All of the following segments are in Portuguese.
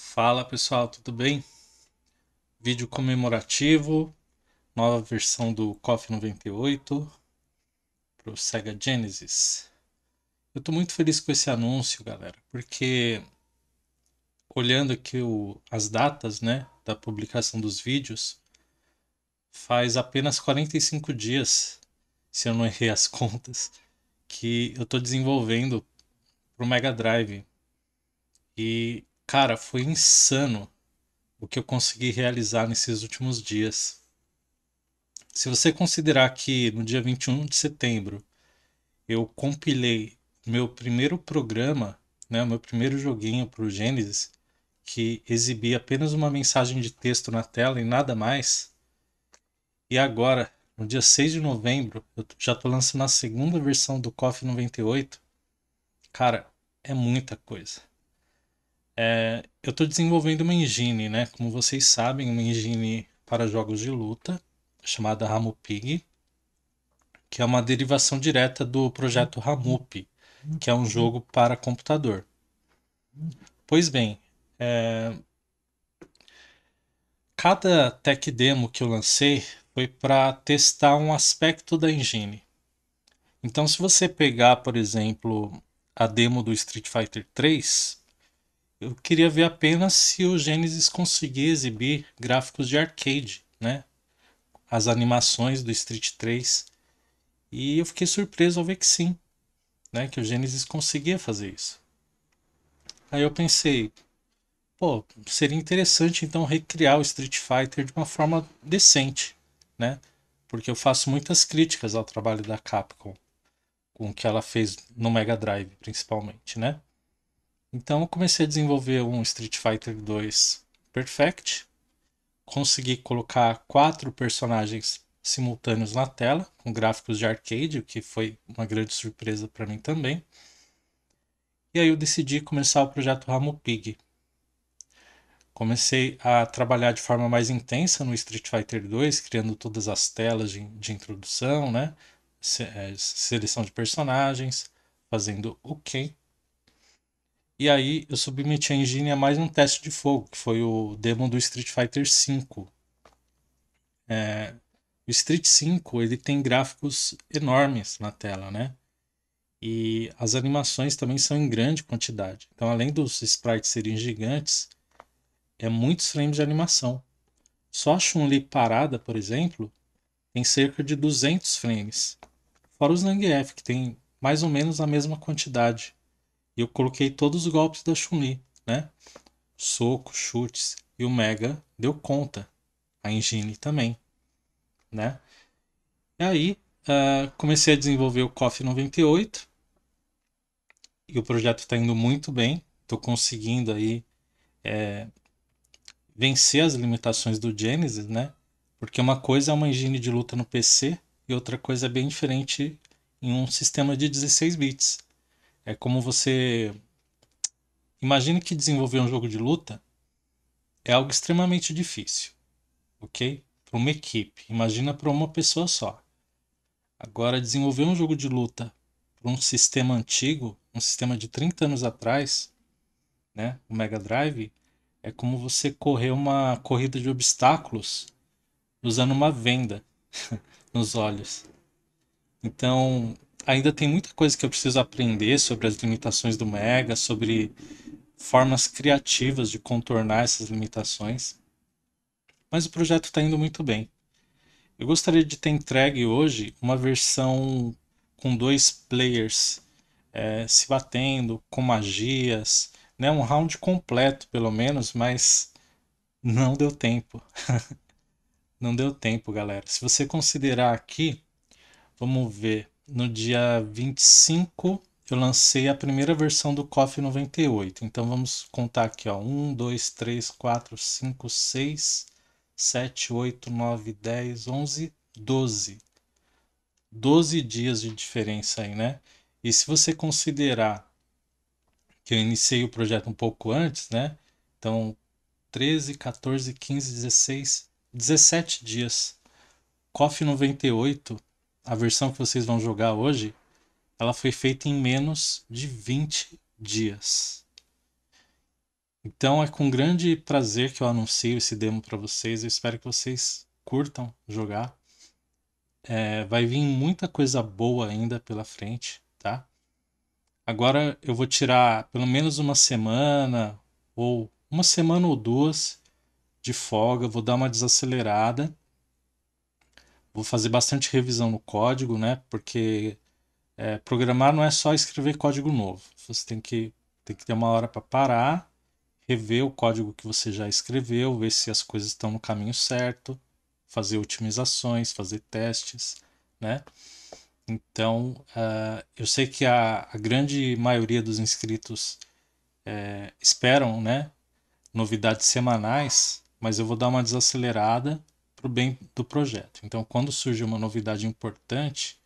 Fala pessoal, tudo bem? Vídeo comemorativo, nova versão do KOF 98 para o Sega Genesis. Eu estou muito feliz com esse anúncio, galera, porque olhando aqui o, as datas né, da publicação dos vídeos, faz apenas 45 dias, se eu não errei as contas, que eu estou desenvolvendo para o Mega Drive. E Cara, foi insano o que eu consegui realizar nesses últimos dias. Se você considerar que no dia 21 de setembro eu compilei meu primeiro programa, né, meu primeiro joguinho para o Genesis, que exibia apenas uma mensagem de texto na tela e nada mais. E agora, no dia 6 de novembro, eu já estou lançando a segunda versão do KOF 98. Cara, é muita coisa. É, eu estou desenvolvendo uma engine, né? Como vocês sabem, uma engine para jogos de luta, chamada Ramupig, que é uma derivação direta do projeto Ramup, hum. hum. que é um jogo para computador. Pois bem, é... cada tech demo que eu lancei foi para testar um aspecto da engine. Então, se você pegar, por exemplo, a demo do Street Fighter 3, eu queria ver apenas se o Genesis conseguia exibir gráficos de arcade, né? As animações do Street 3. E eu fiquei surpreso ao ver que sim, né? Que o Genesis conseguia fazer isso. Aí eu pensei, pô, seria interessante então recriar o Street Fighter de uma forma decente, né? Porque eu faço muitas críticas ao trabalho da Capcom, com o que ela fez no Mega Drive, principalmente, né? Então eu comecei a desenvolver um Street Fighter 2 Perfect. Consegui colocar quatro personagens simultâneos na tela, com gráficos de arcade, o que foi uma grande surpresa para mim também. E aí eu decidi começar o projeto Ramo Pig. Comecei a trabalhar de forma mais intensa no Street Fighter 2, criando todas as telas de, de introdução, né? Se, é, seleção de personagens, fazendo o quê? E aí eu submeti a engine a mais um teste de fogo, que foi o demo do Street Fighter V. É, o Street 5 ele tem gráficos enormes na tela, né? E as animações também são em grande quantidade. Então, além dos sprites serem gigantes, é muitos frames de animação. Só a Chun-Li parada, por exemplo, tem cerca de 200 frames. Fora os Zangief, que tem mais ou menos a mesma quantidade. E eu coloquei todos os golpes da Chun-Li, né? Soco, chutes e o Mega deu conta. A Engine também, né? E aí uh, comecei a desenvolver o KOF 98 e o projeto está indo muito bem. Tô conseguindo aí é, vencer as limitações do Genesis, né? Porque uma coisa é uma engine de luta no PC e outra coisa é bem diferente em um sistema de 16 bits. É como você. Imagine que desenvolver um jogo de luta é algo extremamente difícil, ok? Para uma equipe. Imagina para uma pessoa só. Agora, desenvolver um jogo de luta para um sistema antigo, um sistema de 30 anos atrás, né, o Mega Drive, é como você correr uma corrida de obstáculos usando uma venda nos olhos. Então, ainda tem muita coisa que eu preciso aprender sobre as limitações do Mega, sobre formas criativas de contornar essas limitações. Mas o projeto está indo muito bem. Eu gostaria de ter entregue hoje uma versão com dois players é, se batendo, com magias, né? um round completo pelo menos, mas não deu tempo. não deu tempo, galera. Se você considerar aqui, vamos ver no dia 25 eu lancei a primeira versão do Coffee 98. Então vamos contar aqui, ó. 1, 2, 3, 4, 5, 6, 7, 8, 9, 10, 11, 12. 12 dias de diferença aí, né? E se você considerar que eu iniciei o projeto um pouco antes, né? Então 13, 14, 15, 16, 17 dias. Coffee 98 a versão que vocês vão jogar hoje, ela foi feita em menos de 20 dias. Então é com grande prazer que eu anuncio esse demo para vocês. Eu espero que vocês curtam jogar. É, vai vir muita coisa boa ainda pela frente, tá? Agora eu vou tirar pelo menos uma semana ou uma semana ou duas de folga, vou dar uma desacelerada Vou fazer bastante revisão no código, né? Porque é, programar não é só escrever código novo. Você tem que, tem que ter uma hora para parar, rever o código que você já escreveu, ver se as coisas estão no caminho certo, fazer otimizações, fazer testes, né? Então, uh, eu sei que a, a, grande maioria dos inscritos é, esperam, né, novidades semanais, mas eu vou dar uma desacelerada para o bem do projeto. Então, quando surge uma novidade importante,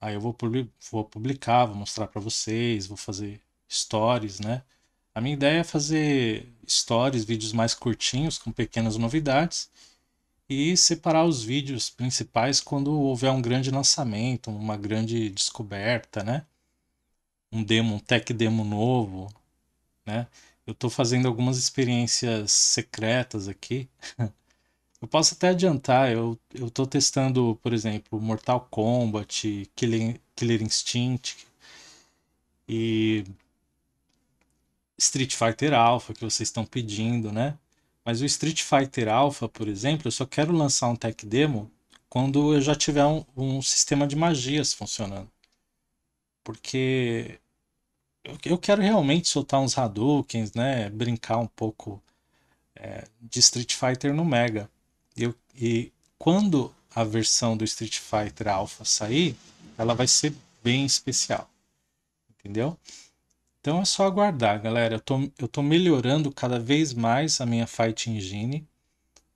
aí eu vou, vou publicar, vou mostrar para vocês, vou fazer stories, né? A minha ideia é fazer stories, vídeos mais curtinhos, com pequenas novidades, e separar os vídeos principais quando houver um grande lançamento, uma grande descoberta, né? Um demo, um tech demo novo, né? Eu estou fazendo algumas experiências secretas aqui. Eu posso até adiantar, eu, eu tô testando, por exemplo, Mortal Kombat, Killer, Killer Instinct e Street Fighter Alpha, que vocês estão pedindo, né? Mas o Street Fighter Alpha, por exemplo, eu só quero lançar um tech demo quando eu já tiver um, um sistema de magias funcionando. Porque eu quero realmente soltar uns Hadoukens, né? Brincar um pouco é, de Street Fighter no Mega. Eu, e quando a versão do Street Fighter Alpha sair, ela vai ser bem especial. Entendeu? Então é só aguardar, galera. Eu tô, eu tô melhorando cada vez mais a minha Fight Engine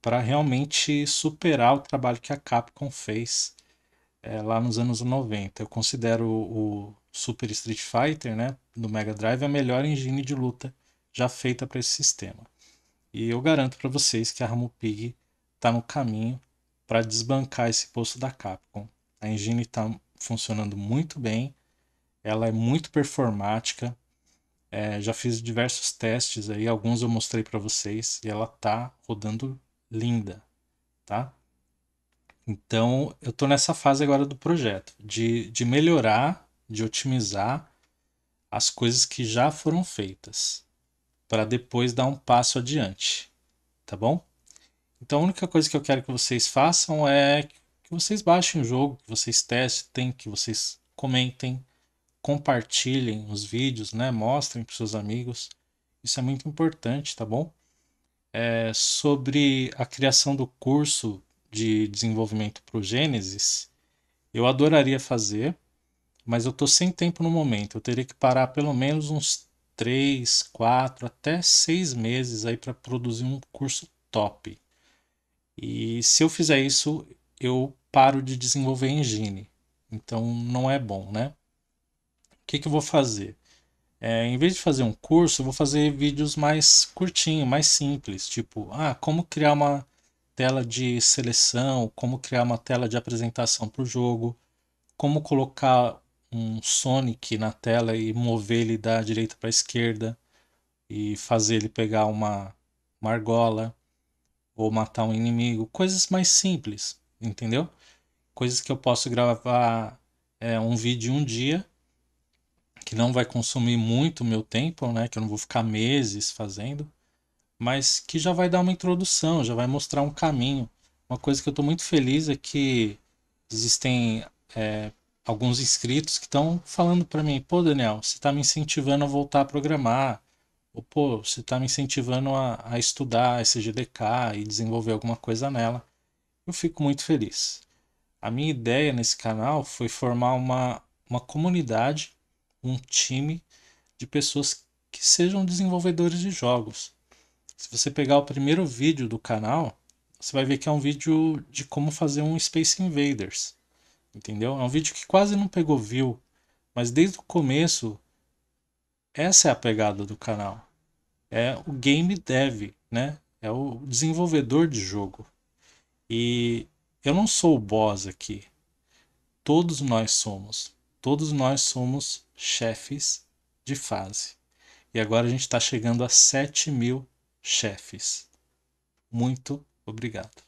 para realmente superar o trabalho que a Capcom fez é, lá nos anos 90. Eu considero o, Super Street Fighter, né, do Mega Drive, a melhor engine de luta já feita para esse sistema. E eu garanto para vocês que a Pig está no caminho para desbancar esse posto da Capcom. A engine está funcionando muito bem, ela é muito performática. É, já fiz diversos testes aí, alguns eu mostrei para vocês e ela tá rodando linda, tá? Então eu estou nessa fase agora do projeto de, de melhorar, de otimizar as coisas que já foram feitas para depois dar um passo adiante, tá bom? Então a única coisa que eu quero que vocês façam é que vocês baixem o jogo, que vocês testem, que vocês comentem, compartilhem os vídeos, né? Mostrem para seus amigos. Isso é muito importante, tá bom? É, sobre a criação do curso de desenvolvimento para o Gênesis, eu adoraria fazer, mas eu estou sem tempo no momento. Eu teria que parar pelo menos uns 3, 4, até 6 meses aí para produzir um curso top. E se eu fizer isso, eu paro de desenvolver engine. Então não é bom, né? O que, que eu vou fazer? É, em vez de fazer um curso, eu vou fazer vídeos mais curtinhos, mais simples, tipo, ah, como criar uma tela de seleção, como criar uma tela de apresentação para o jogo, como colocar um Sonic na tela e mover ele da direita para a esquerda e fazer ele pegar uma, uma argola ou matar um inimigo, coisas mais simples, entendeu? Coisas que eu posso gravar é, um vídeo um dia que não vai consumir muito o meu tempo, né? Que eu não vou ficar meses fazendo, mas que já vai dar uma introdução, já vai mostrar um caminho. Uma coisa que eu estou muito feliz é que existem é, alguns inscritos que estão falando para mim, pô, Daniel, você está me incentivando a voltar a programar ou pô, você está me incentivando a, a estudar esse GDK e desenvolver alguma coisa nela. Eu fico muito feliz. A minha ideia nesse canal foi formar uma, uma comunidade, um time de pessoas que sejam desenvolvedores de jogos. Se você pegar o primeiro vídeo do canal, você vai ver que é um vídeo de como fazer um Space Invaders. Entendeu? É um vídeo que quase não pegou view, mas desde o começo essa é a pegada do canal. É o game dev, né? É o desenvolvedor de jogo. E eu não sou o boss aqui. Todos nós somos. Todos nós somos chefes de fase. E agora a gente está chegando a 7 mil chefes. Muito obrigado.